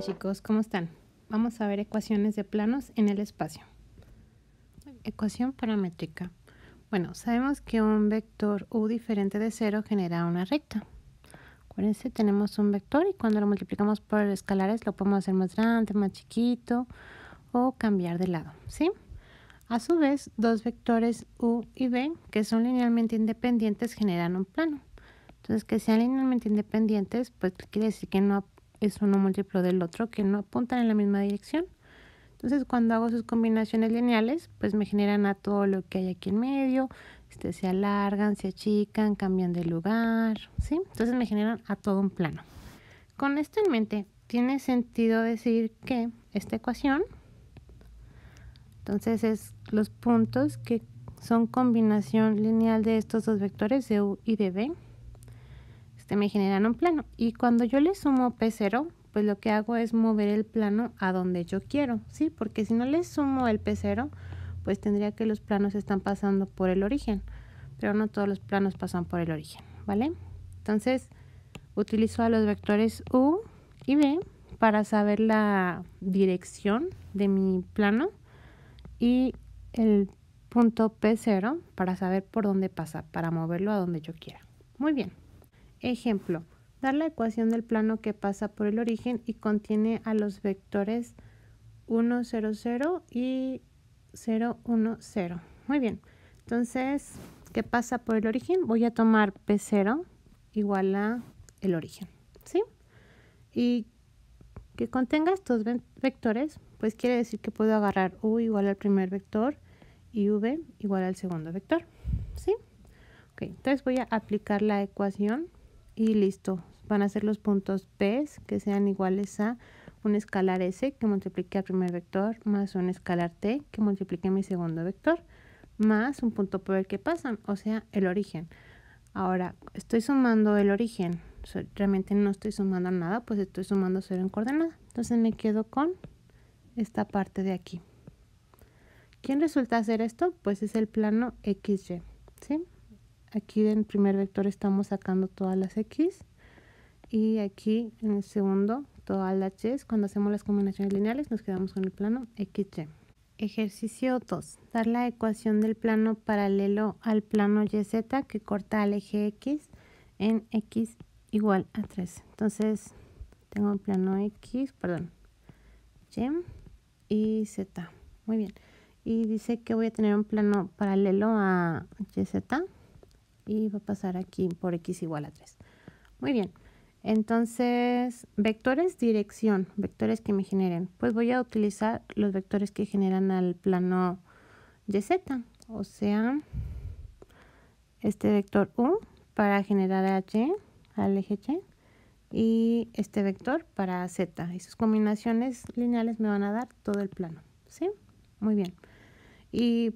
chicos, ¿cómo están? Vamos a ver ecuaciones de planos en el espacio. Ecuación paramétrica. Bueno, sabemos que un vector u diferente de cero genera una recta. Acuérdense, tenemos un vector y cuando lo multiplicamos por escalares lo podemos hacer más grande, más chiquito o cambiar de lado, ¿sí? A su vez, dos vectores u y b que son linealmente independientes generan un plano. Entonces, que sean linealmente independientes, pues quiere decir que no, es uno múltiplo del otro que no apuntan en la misma dirección. Entonces cuando hago sus combinaciones lineales, pues me generan a todo lo que hay aquí en medio, este, se alargan, se achican, cambian de lugar, ¿sí? Entonces me generan a todo un plano. Con esto en mente, tiene sentido decir que esta ecuación, entonces es los puntos que son combinación lineal de estos dos vectores de u y de v, se este, me generan un plano. Y cuando yo le sumo P0, pues lo que hago es mover el plano a donde yo quiero, ¿sí? Porque si no le sumo el P0, pues tendría que los planos están pasando por el origen, pero no todos los planos pasan por el origen, ¿vale? Entonces, utilizo a los vectores U y B para saber la dirección de mi plano y el punto P0 para saber por dónde pasa, para moverlo a donde yo quiera. Muy bien. Ejemplo, dar la ecuación del plano que pasa por el origen y contiene a los vectores 1, 0, 0 y 0, 1, 0. Muy bien, entonces, ¿qué pasa por el origen? Voy a tomar P0 igual a el origen, ¿sí? Y que contenga estos vectores, pues quiere decir que puedo agarrar U igual al primer vector y V igual al segundo vector, ¿sí? Ok, entonces voy a aplicar la ecuación y listo. Van a ser los puntos P que sean iguales a un escalar S que multiplique al primer vector más un escalar T que multiplique mi segundo vector más un punto por el que pasan, o sea, el origen. Ahora, estoy sumando el origen. Realmente no estoy sumando nada, pues estoy sumando cero en coordenada. Entonces me quedo con esta parte de aquí. ¿Quién resulta hacer esto? Pues es el plano XY, ¿sí? aquí del primer vector estamos sacando todas las x y aquí en el segundo todas las y. Cuando hacemos las combinaciones lineales nos quedamos con el plano xy. Ejercicio 2. Dar la ecuación del plano paralelo al plano YZ que corta al eje X en X igual a 3. Entonces tengo el plano X, perdón, Y y Z. Muy bien. Y dice que voy a tener un plano paralelo a YZ y va a pasar aquí por x igual a 3. Muy bien, entonces vectores dirección, vectores que me generen. Pues voy a utilizar los vectores que generan al plano z. o sea, este vector U para generar a al eje Y, y este vector para Z. Y sus combinaciones lineales me van a dar todo el plano, ¿sí? Muy bien. Y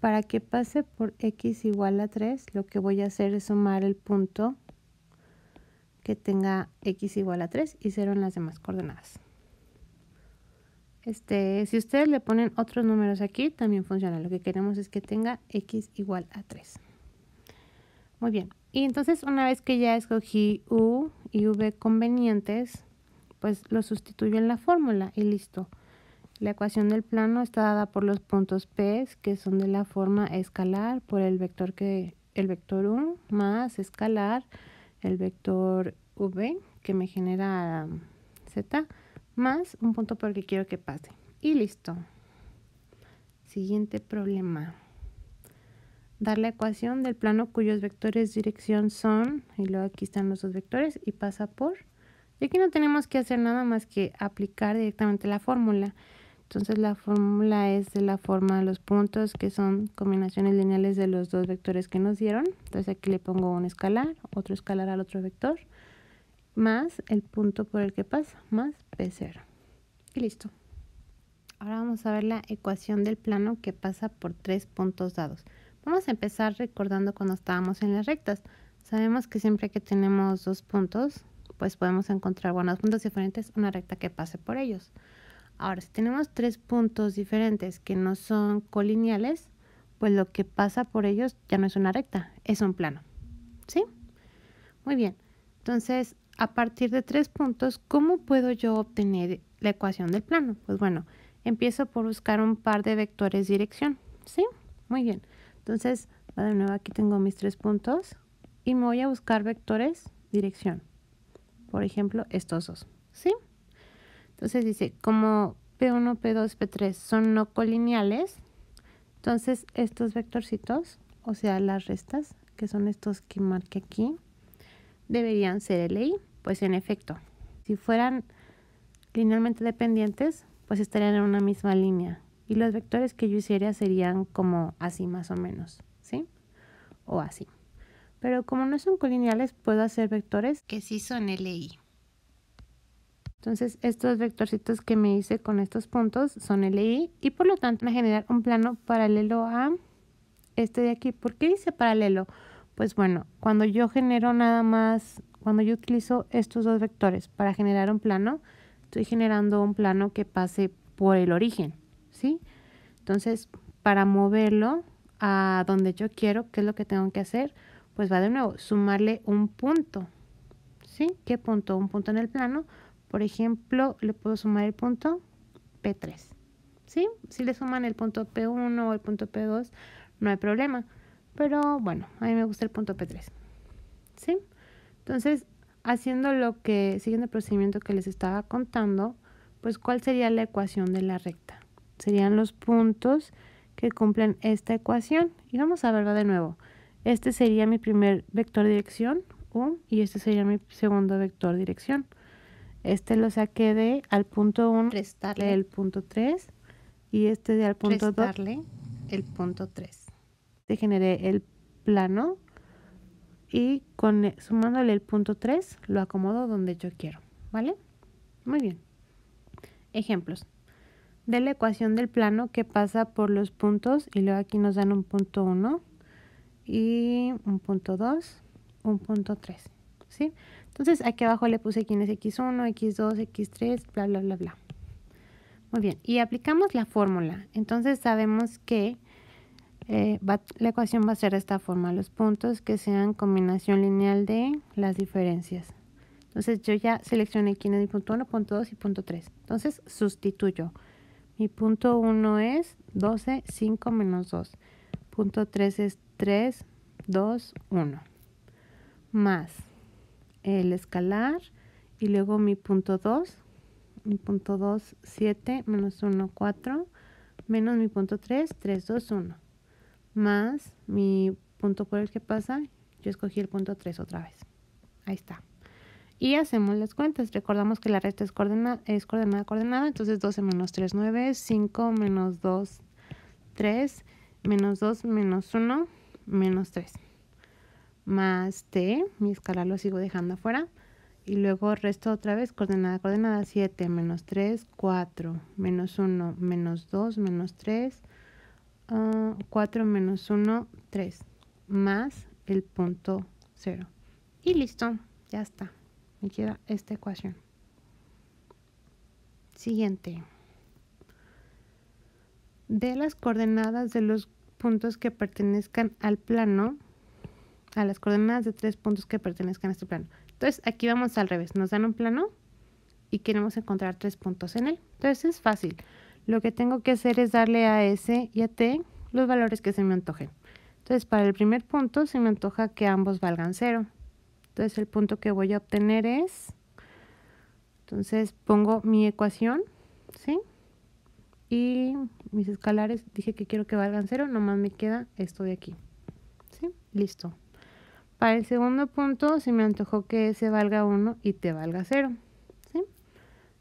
para que pase por x igual a 3, lo que voy a hacer es sumar el punto que tenga x igual a 3 y 0 en las demás coordenadas. Este, si ustedes le ponen otros números aquí, también funciona. Lo que queremos es que tenga x igual a 3. Muy bien. Y entonces, una vez que ya escogí u y v convenientes, pues lo sustituyo en la fórmula y listo. La ecuación del plano está dada por los puntos P, que son de la forma escalar por el vector, que, el vector 1 más escalar el vector V, que me genera um, Z, más un punto por el que quiero que pase. Y listo. Siguiente problema. Dar la ecuación del plano cuyos vectores dirección son, y luego aquí están los dos vectores, y pasa por. Y aquí no tenemos que hacer nada más que aplicar directamente la fórmula. Entonces la fórmula es de la forma de los puntos que son combinaciones lineales de los dos vectores que nos dieron. Entonces aquí le pongo un escalar, otro escalar al otro vector, más el punto por el que pasa, más P0. Y listo. Ahora vamos a ver la ecuación del plano que pasa por tres puntos dados. Vamos a empezar recordando cuando estábamos en las rectas. Sabemos que siempre que tenemos dos puntos, pues podemos encontrar, bueno, dos puntos diferentes, una recta que pase por ellos. Ahora, si tenemos tres puntos diferentes que no son colineales, pues lo que pasa por ellos ya no es una recta, es un plano. ¿Sí? Muy bien. Entonces, a partir de tres puntos, ¿cómo puedo yo obtener la ecuación del plano? Pues bueno, empiezo por buscar un par de vectores dirección. ¿Sí? Muy bien. Entonces, de nuevo aquí tengo mis tres puntos y me voy a buscar vectores dirección. Por ejemplo, estos dos. ¿Sí? Entonces dice, como P1, P2, P3 son no colineales, entonces estos vectorcitos, o sea, las restas, que son estos que marqué aquí, deberían ser LI. Pues en efecto, si fueran linealmente dependientes, pues estarían en una misma línea. Y los vectores que yo hiciera serían como así más o menos, ¿sí? O así. Pero como no son colineales, puedo hacer vectores que sí son LI. Entonces, estos vectorcitos que me hice con estos puntos son LI y por lo tanto me a un plano paralelo a este de aquí. ¿Por qué dice paralelo? Pues bueno, cuando yo genero nada más, cuando yo utilizo estos dos vectores para generar un plano, estoy generando un plano que pase por el origen, ¿sí? Entonces, para moverlo a donde yo quiero, ¿qué es lo que tengo que hacer? Pues va de nuevo, sumarle un punto, ¿sí? ¿Qué punto? Un punto en el plano por ejemplo, le puedo sumar el punto P3. ¿Sí? Si le suman el punto P1 o el punto P2, no hay problema. Pero bueno, a mí me gusta el punto P3. ¿Sí? Entonces, haciendo lo que, siguiendo el procedimiento que les estaba contando, pues ¿cuál sería la ecuación de la recta? Serían los puntos que cumplen esta ecuación. Y vamos a verlo de nuevo. Este sería mi primer vector dirección, U, y este sería mi segundo vector dirección. Este lo saqué de al punto 1, el punto 3 y este de al punto 2. el punto 3. Te generé el plano y con, e, sumándole el punto 3 lo acomodo donde yo quiero, ¿vale? Muy bien. Ejemplos de la ecuación del plano que pasa por los puntos y luego aquí nos dan un punto 1 y un punto 2, un punto 3, ¿sí? Entonces aquí abajo le puse quién es X1, X2, X3, bla, bla, bla, bla. Muy bien, y aplicamos la fórmula. Entonces sabemos que eh, la ecuación va a ser de esta forma, los puntos que sean combinación lineal de las diferencias. Entonces yo ya seleccioné quién es mi punto 1, punto 2 y punto 3. Entonces sustituyo. Mi punto 1 es 12, 5 menos 2. Punto 3 es 3, 2, 1. Más el escalar y luego mi punto 2, mi punto 2, 7, menos 1, 4, menos mi punto 3, 3, 2, 1, más mi punto por el que pasa, yo escogí el punto 3 otra vez. Ahí está. Y hacemos las cuentas. Recordamos que la resta es coordenada, es coordenada, coordenada. Entonces 12 menos 3, 9, 5 menos 2, 3, menos 2, menos 1, menos 3 más T, mi escala lo sigo dejando afuera, y luego resto otra vez, coordenada, coordenada, 7, menos 3, 4, menos 1, menos 2, menos 3, 4, ah, menos 1, 3, más el punto 0. Y listo, ya está, me queda esta ecuación. Siguiente. De las coordenadas de los puntos que pertenezcan al plano, a las coordenadas de tres puntos que pertenezcan a este plano. Entonces aquí vamos al revés, nos dan un plano y queremos encontrar tres puntos en él. Entonces es fácil, lo que tengo que hacer es darle a S y a T los valores que se me antojen. Entonces para el primer punto se me antoja que ambos valgan cero. Entonces el punto que voy a obtener es, entonces pongo mi ecuación, ¿sí? Y mis escalares, dije que quiero que valgan cero, nomás me queda esto de aquí. ¿Sí? Listo. Para el segundo punto, si me antojó que S valga 1 y T valga 0. ¿sí?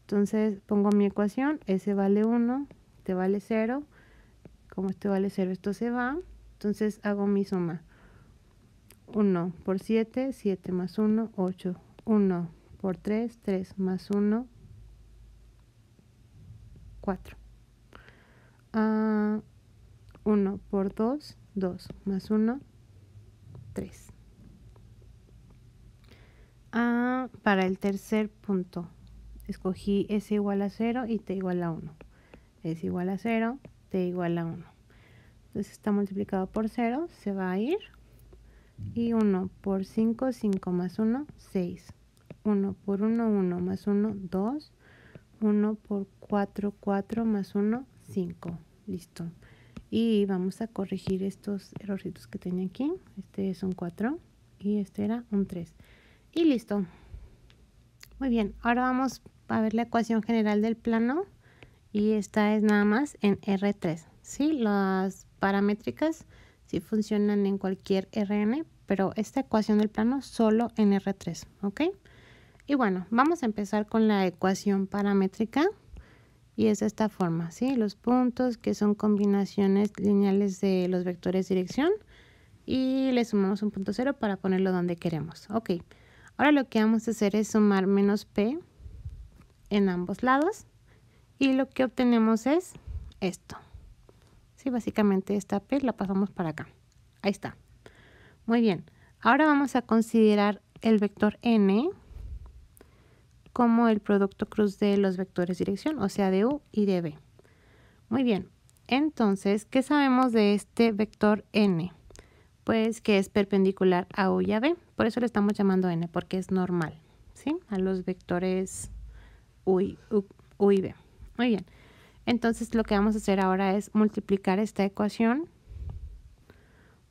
Entonces pongo mi ecuación, S vale 1, T vale 0. Como este vale 0, esto se va. Entonces hago mi suma. 1 por 7, 7 más 1, 8. 1 por 3, 3 más 1, 4. 1 por 2, 2 más 1, 3 para el tercer punto, escogí S igual a 0 y T igual a 1. S igual a 0, T igual a 1. Entonces está multiplicado por 0, se va a ir. Y 1 por 5, 5 más 1, 6. 1 por 1, 1 más 1, 2. 1 por 4, 4 más 1, 5. Listo. Y vamos a corregir estos errorcitos que tenía aquí. Este es un 4 y este era un 3 y listo. Muy bien, ahora vamos a ver la ecuación general del plano y esta es nada más en R3. ¿sí? Las paramétricas sí funcionan en cualquier RN, pero esta ecuación del plano solo en R3. ¿ok? Y bueno, vamos a empezar con la ecuación paramétrica y es de esta forma. ¿sí? Los puntos que son combinaciones lineales de los vectores dirección y le sumamos un punto cero para ponerlo donde queremos. Ok. Ahora lo que vamos a hacer es sumar menos P en ambos lados y lo que obtenemos es esto. Sí, básicamente esta P la pasamos para acá. Ahí está. Muy bien. Ahora vamos a considerar el vector N como el producto cruz de los vectores dirección, o sea, de U y de B. Muy bien. Entonces, ¿qué sabemos de este vector N? pues que es perpendicular a u y a B. Por eso le estamos llamando N, porque es normal, ¿sí? A los vectores U U y B. Muy bien. Entonces lo que vamos a hacer ahora es multiplicar esta ecuación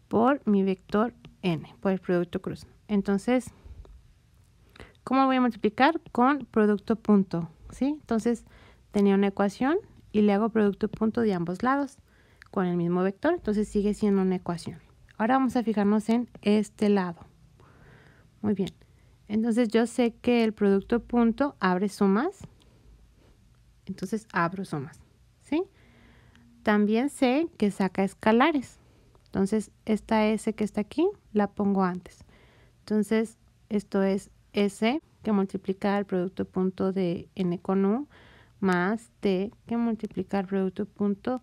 por mi vector N, por el producto cruz. Entonces, ¿cómo voy a multiplicar? Con producto punto, ¿sí? Entonces, tenía una ecuación y le hago producto punto de ambos lados con el mismo vector, entonces sigue siendo una ecuación. Ahora vamos a fijarnos en este lado. Muy bien. Entonces yo sé que el producto punto abre sumas. Entonces abro sumas. ¿Sí? También sé que saca escalares. Entonces esta S que está aquí la pongo antes. Entonces esto es S que multiplica el producto punto de N con U más T que multiplica el producto punto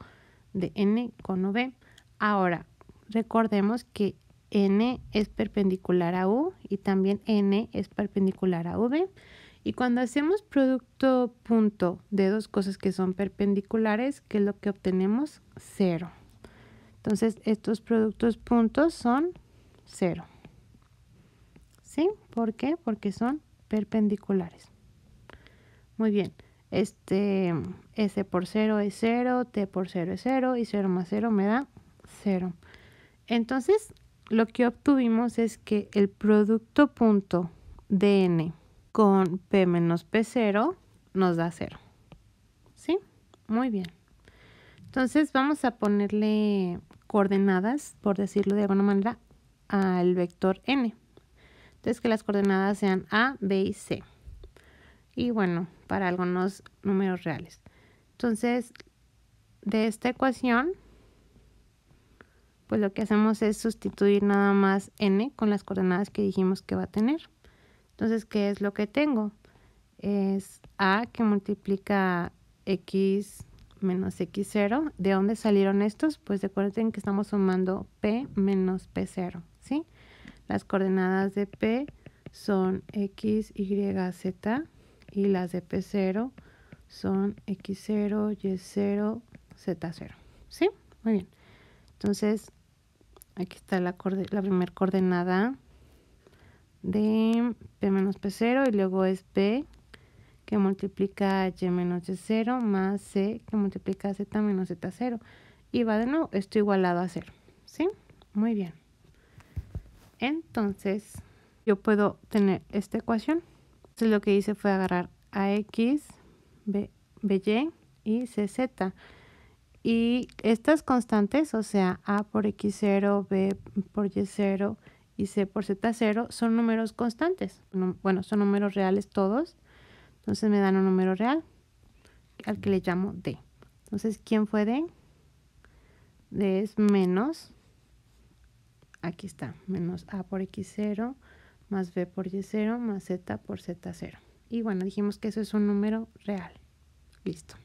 de N con V. Ahora, Recordemos que n es perpendicular a u y también n es perpendicular a v. Y cuando hacemos producto punto de dos cosas que son perpendiculares, ¿qué es lo que obtenemos? Cero. Entonces, estos productos puntos son cero. ¿Sí? ¿Por qué? Porque son perpendiculares. Muy bien. Este S por 0 es 0, T por 0 es 0 y 0 más 0 me da 0. Entonces, lo que obtuvimos es que el producto punto de n con p menos p0 nos da 0. ¿Sí? Muy bien. Entonces vamos a ponerle coordenadas, por decirlo de alguna manera, al vector n. Entonces que las coordenadas sean a, b y c. Y bueno, para algunos números reales. Entonces, de esta ecuación pues lo que hacemos es sustituir nada más n con las coordenadas que dijimos que va a tener. Entonces, ¿qué es lo que tengo? Es a que multiplica x menos x0. ¿De dónde salieron estos? Pues recuerden que estamos sumando p menos p0, ¿sí? Las coordenadas de p son x, y, z y las de p0 son x0, y0, z0, ¿sí? Muy bien. Entonces, Aquí está la, la primera coordenada de P menos P0 y luego es p que multiplica Y menos Y0 más C que multiplica Z menos Z0. Y va de nuevo, esto igualado a 0. ¿Sí? Muy bien. Entonces, yo puedo tener esta ecuación. Entonces lo que hice fue agarrar ax, B, BY y CZ. Y estas constantes, o sea, A por X0, B por Y0 y C por Z0, son números constantes. Bueno, son números reales todos. Entonces me dan un número real al que le llamo D. Entonces, ¿quién fue D? D es menos, aquí está, menos A por X0 más B por Y0 más Z por Z0. Y bueno, dijimos que eso es un número real. Listo.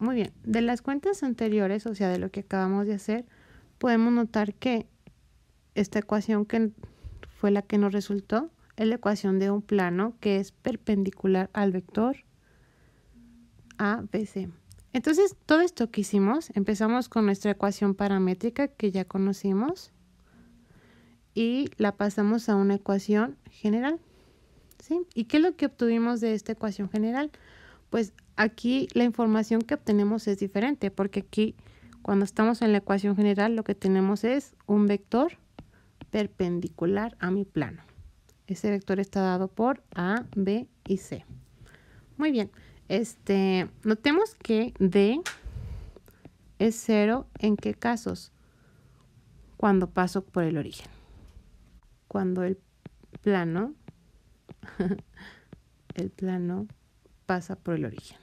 Muy bien, de las cuentas anteriores, o sea, de lo que acabamos de hacer, podemos notar que esta ecuación que fue la que nos resultó es la ecuación de un plano que es perpendicular al vector ABC. Entonces, todo esto que hicimos, empezamos con nuestra ecuación paramétrica que ya conocimos y la pasamos a una ecuación general. ¿sí? ¿Y qué es lo que obtuvimos de esta ecuación general? pues aquí la información que obtenemos es diferente, porque aquí cuando estamos en la ecuación general lo que tenemos es un vector perpendicular a mi plano. Ese vector está dado por A, B y C. Muy bien, este, notemos que D es cero en qué casos? Cuando paso por el origen. Cuando el plano, el plano pasa por el origen.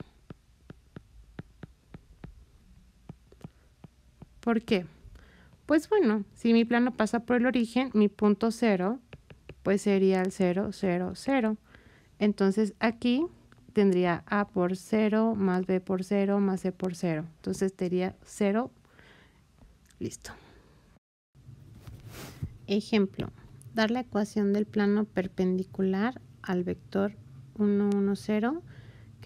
¿Por qué? Pues bueno, si mi plano pasa por el origen, mi punto cero, pues sería el 0, 0, 0. Entonces aquí tendría A por 0, más B por 0, más C por 0. Entonces sería 0. Listo. Ejemplo. Dar la ecuación del plano perpendicular al vector 1, 1, 0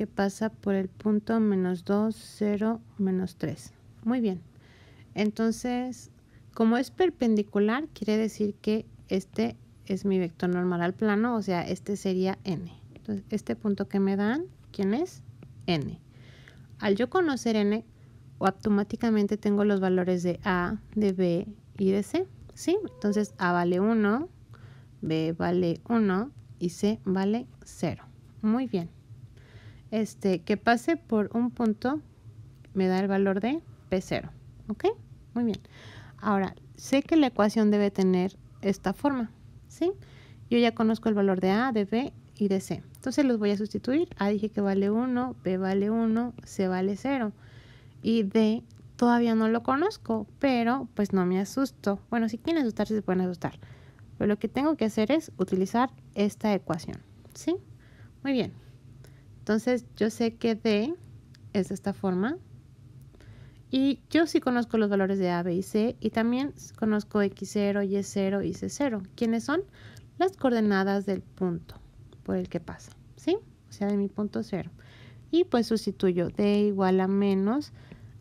que pasa por el punto menos 2, 0, menos 3. Muy bien. Entonces, como es perpendicular, quiere decir que este es mi vector normal al plano, o sea, este sería n. Entonces, este punto que me dan, ¿quién es? n. Al yo conocer n, automáticamente tengo los valores de a, de b y de c. ¿Sí? Entonces, a vale 1, b vale 1 y c vale 0. Muy bien este, que pase por un punto me da el valor de P0. ¿Ok? Muy bien. Ahora, sé que la ecuación debe tener esta forma. ¿Sí? Yo ya conozco el valor de A, de B y de C. Entonces los voy a sustituir. A dije que vale 1, B vale 1, C vale 0. Y D todavía no lo conozco, pero pues no me asusto. Bueno, si quieren asustarse, se pueden asustar. Pero lo que tengo que hacer es utilizar esta ecuación. ¿Sí? Muy bien. Entonces yo sé que D es de esta forma. Y yo sí conozco los valores de A, B y C y también conozco X0, Y0 y C0. ¿Quiénes son? Las coordenadas del punto por el que pasa, ¿sí? O sea, de mi punto 0. Y pues sustituyo D igual a menos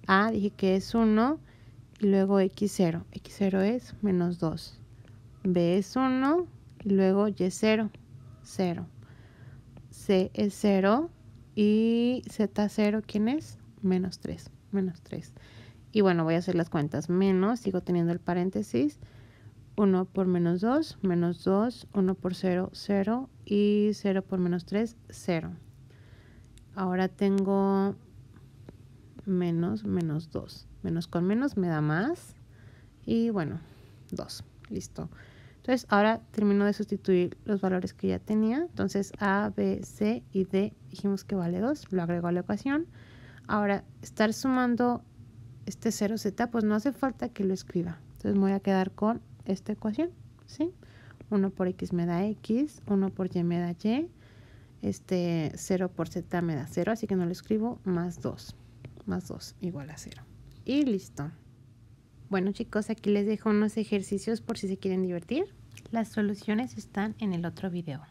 A, dije que es 1, y luego X0. X0 es menos 2. B es 1, y luego Y0, 0. C es 0, y Z0, ¿quién es? Menos 3, menos 3. Y bueno, voy a hacer las cuentas. Menos, sigo teniendo el paréntesis. 1 por menos 2, menos 2, 1 por 0, 0 y 0 por menos 3, 0. Ahora tengo menos, menos 2. Menos con menos me da más. Y bueno, 2. Listo. Entonces ahora termino de sustituir los valores que ya tenía. Entonces A, B, C y D dijimos que vale 2, lo agrego a la ecuación. Ahora estar sumando este 0z, pues no hace falta que lo escriba. Entonces me voy a quedar con esta ecuación, ¿sí? 1 por x me da x, 1 por y me da y, este 0 por z me da 0, así que no lo escribo, más 2, más 2 igual a 0. Y listo. Bueno chicos, aquí les dejo unos ejercicios por si se quieren divertir. Las soluciones están en el otro video.